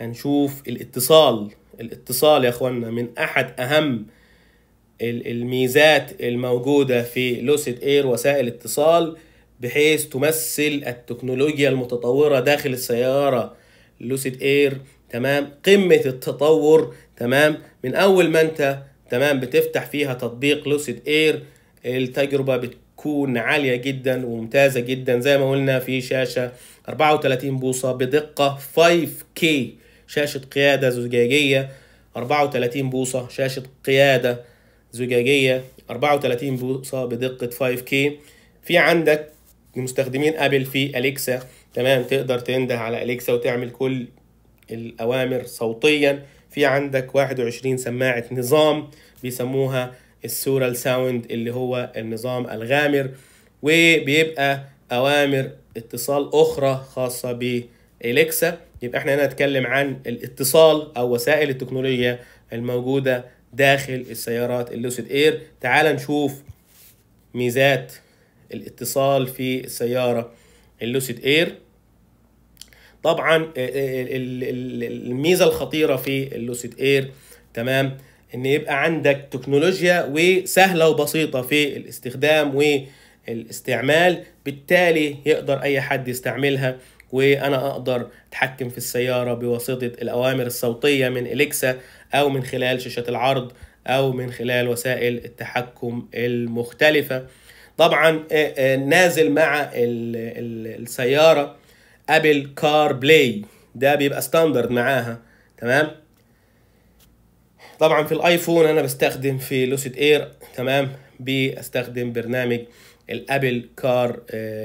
هنشوف الاتصال الاتصال يا اخوانا من احد اهم الميزات الموجودة في لوسيد اير وسائل اتصال بحيث تمثل التكنولوجيا المتطورة داخل السيارة لوسيد اير تمام قمة التطور تمام من اول ما انت تمام بتفتح فيها تطبيق لوسيد اير التجربة بتكون عالية جدا وممتازة جدا زي ما قلنا في شاشة 34 بوصة بدقة 5K شاشة قيادة زجاجية 34 بوصة شاشة قيادة زجاجية 34 بوصة بدقة 5K في عندك لمستخدمين ابل في اليكسا تمام تقدر تنده على اليكسا وتعمل كل الاوامر صوتيا في عندك 21 سماعة نظام بيسموها السورال ساوند اللي هو النظام الغامر وبيبقى اوامر اتصال اخرى خاصة بالنظام اليكسا يبقى احنا هنا نتكلم عن الاتصال او وسائل التكنولوجيا الموجوده داخل السيارات اللوسيد اير تعال نشوف ميزات الاتصال في السياره اللوسيد اير طبعا آه، آه، الميزه الخطيره في اللوسيد اير تمام ان يبقى عندك تكنولوجيا وسهله وبسيطه في الاستخدام والاستعمال بالتالي يقدر اي حد يستعملها وانا اقدر اتحكم في السياره بواسطه الاوامر الصوتيه من اليكسا او من خلال شاشه العرض او من خلال وسائل التحكم المختلفه طبعا آه، آه، نازل مع السياره ابل كار بلاي ده بيبقى ستاندرد معاها تمام طبعا في الايفون انا بستخدم في لوسيد اير تمام بستخدم برنامج الابل كار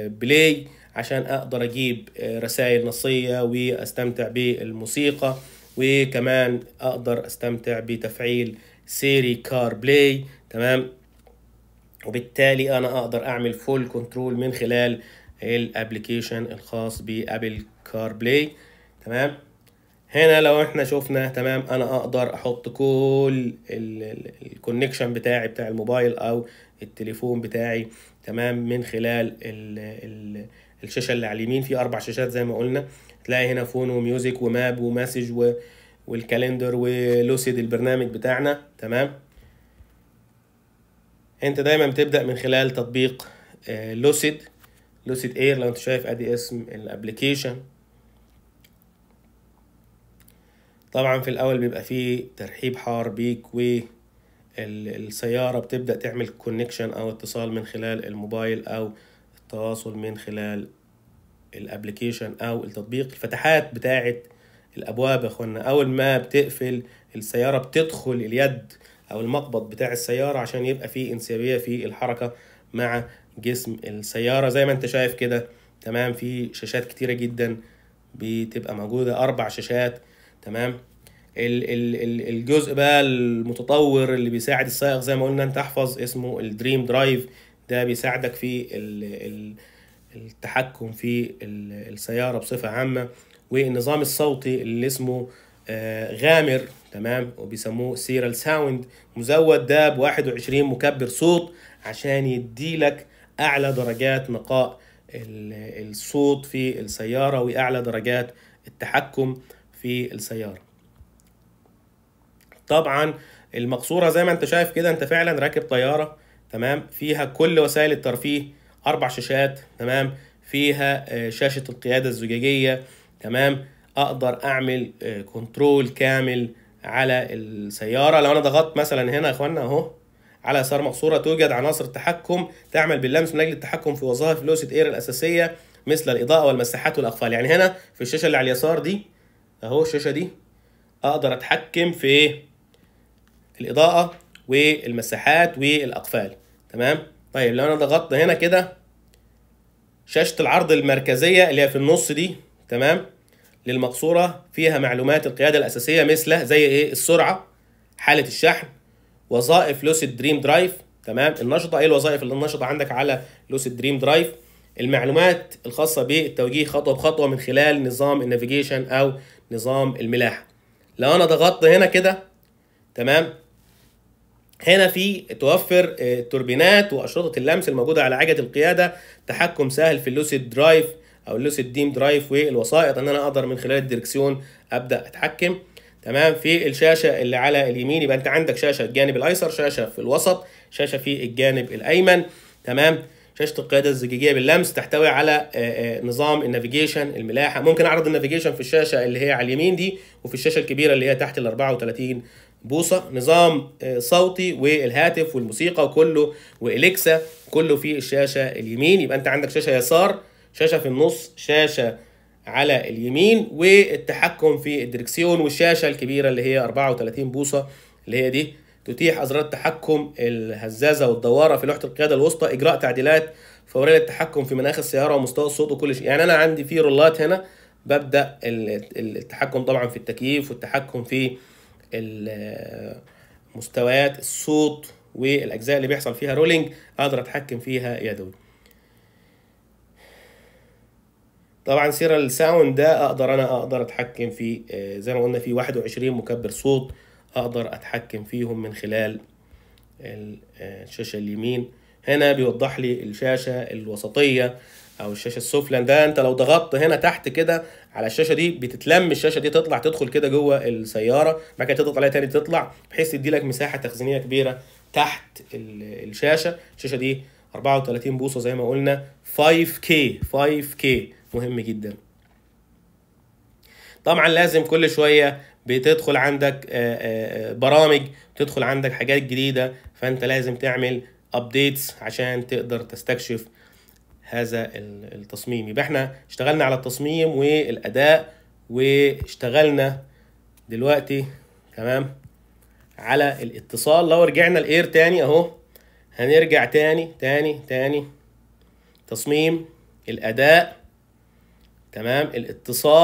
بلاي عشان اقدر اجيب آه، رسائل نصيه واستمتع بالموسيقى وكمان اقدر استمتع بتفعيل سيري كار بلاي تمام وبالتالي انا اقدر اعمل فول كنترول من خلال الابلكيشن الخاص بابل كار بلاي تمام هنا لو احنا شفنا تمام انا اقدر احط كل الكونكشن بتاعي بتاع الموبايل او التليفون بتاعي تمام من خلال ال ال الشاشه اللي على اليمين في اربع شاشات زي ما قلنا تلاقي هنا فون وميوزك وماب ومسج و... والكالندر ولوسيد البرنامج بتاعنا تمام انت دايما بتبدا من خلال تطبيق آه، لوسيد لوسيد اير لو انت شايف ادي اسم الابلكيشن طبعا في الاول بيبقى فيه ترحيب حار بيك و السيارة بتبدأ تعمل كونكشن أو اتصال من خلال الموبايل أو التواصل من خلال الابلكيشن او التطبيق الفتحات بتاعه الابواب يا اخوانا اول ما بتقفل السياره بتدخل اليد او المقبض بتاع السياره عشان يبقى في انسيابيه في الحركه مع جسم السياره زي ما انت شايف كده تمام في شاشات كتيره جدا بتبقى موجوده اربع شاشات تمام الجزء بقى المتطور اللي بيساعد السائق زي ما قلنا انت احفظ اسمه الدريم درايف ده بيساعدك في التحكم في السياره بصفه عامه والنظام الصوتي اللي اسمه آه، غامر تمام وبيسموه سيرال ساوند مزود ده ب 21 مكبر صوت عشان يديلك اعلى درجات نقاء الصوت في السياره واعلى درجات التحكم في السياره طبعا المقصوره زي ما انت شايف كده انت فعلا راكب طياره تمام فيها كل وسائل الترفيه اربع شاشات تمام فيها آه، شاشه القياده الزجاجيه تمام اقدر اعمل كنترول آه، كامل على السياره لو انا ضغطت مثلا هنا يا اخوانا اهو على يسار مقصوره توجد عناصر التحكم تعمل باللمس من اجل التحكم في وظائف لوسيت اير الاساسيه مثل الاضاءه والمساحات والاقفال يعني هنا في الشاشه اللي على اليسار دي اهو الشاشه دي اقدر اتحكم في الاضاءه والمساحات والاقفال تمام طيب لو انا ضغطت هنا كده شاشه العرض المركزيه اللي هي في النص دي تمام للمقصوره فيها معلومات القياده الاساسيه مثل زي ايه السرعه حاله الشحن وظائف لوسيد دريم درايف تمام النشطه ايه الوظائف اللي النشطه عندك على لوسيد دريم درايف المعلومات الخاصه بالتوجيه خطوه بخطوه من خلال نظام النافيجيشن او نظام الملاحه لو انا ضغطت هنا كده تمام هنا في توفر التوربينات آه، واشرطه اللمس الموجوده على عجله القياده تحكم سهل في اللوسيد درايف او اللوسيد ديم درايف والوسائط ان انا اقدر من خلال الدركسيون ابدا اتحكم تمام في الشاشه اللي على اليمين يبقى انت عندك شاشه الجانب الايسر شاشه في الوسط شاشه في الجانب الايمن تمام شاشه القياده الزجاجيه باللمس تحتوي على آه، آه، نظام النافيجيشن الملاحه ممكن اعرض النافيجيشن في الشاشه اللي هي على اليمين دي وفي الشاشه الكبيره اللي هي تحت ال 34 بوصه نظام آه، صوتي والهاتف والموسيقى كله واليكسا كله في الشاشه اليمين يبقى انت عندك شاشه يسار شاشه في النص شاشه على اليمين والتحكم في الدركسيون والشاشه الكبيره اللي هي 34 بوصه اللي هي دي تتيح ازرار التحكم الهزازه والدواره في لوحه القياده الوسطى اجراء تعديلات فوريه للتحكم في مناخ السياره ومستوى الصوت وكل شيء يعني انا عندي في رولات هنا ببدا التحكم طبعا في التكييف والتحكم في مستويات الصوت والاجزاء اللي بيحصل فيها رولينج اقدر اتحكم فيها يدوي طبعا سيرة الساوند ده اقدر انا اقدر اتحكم فيه آه، زي ما قلنا في 21 مكبر صوت اقدر اتحكم فيهم من خلال آه، الشاشه اليمين هنا بيوضح لي الشاشه الوسطيه او الشاشه السفلى ده انت لو ضغطت هنا تحت كده على الشاشه دي بتتلم الشاشه دي تطلع تدخل كده جوه السياره بعد كده تضغط عليها تاني تطلع بحيث تدي لك مساحه تخزينيه كبيره تحت الشاشه الشاشه دي 34 بوصه زي ما قلنا 5K 5K مهم جدا طبعا لازم كل شويه بتدخل عندك آه، آه، برامج بتدخل عندك حاجات جديده فانت لازم تعمل ابديتس عشان تقدر تستكشف هذا التصميم يبقى احنا اشتغلنا على التصميم والاداء واشتغلنا دلوقتي تمام على الاتصال لو رجعنا الاير تاني اهو هنرجع تاني تاني تاني تصميم الاداء تمام الاتصال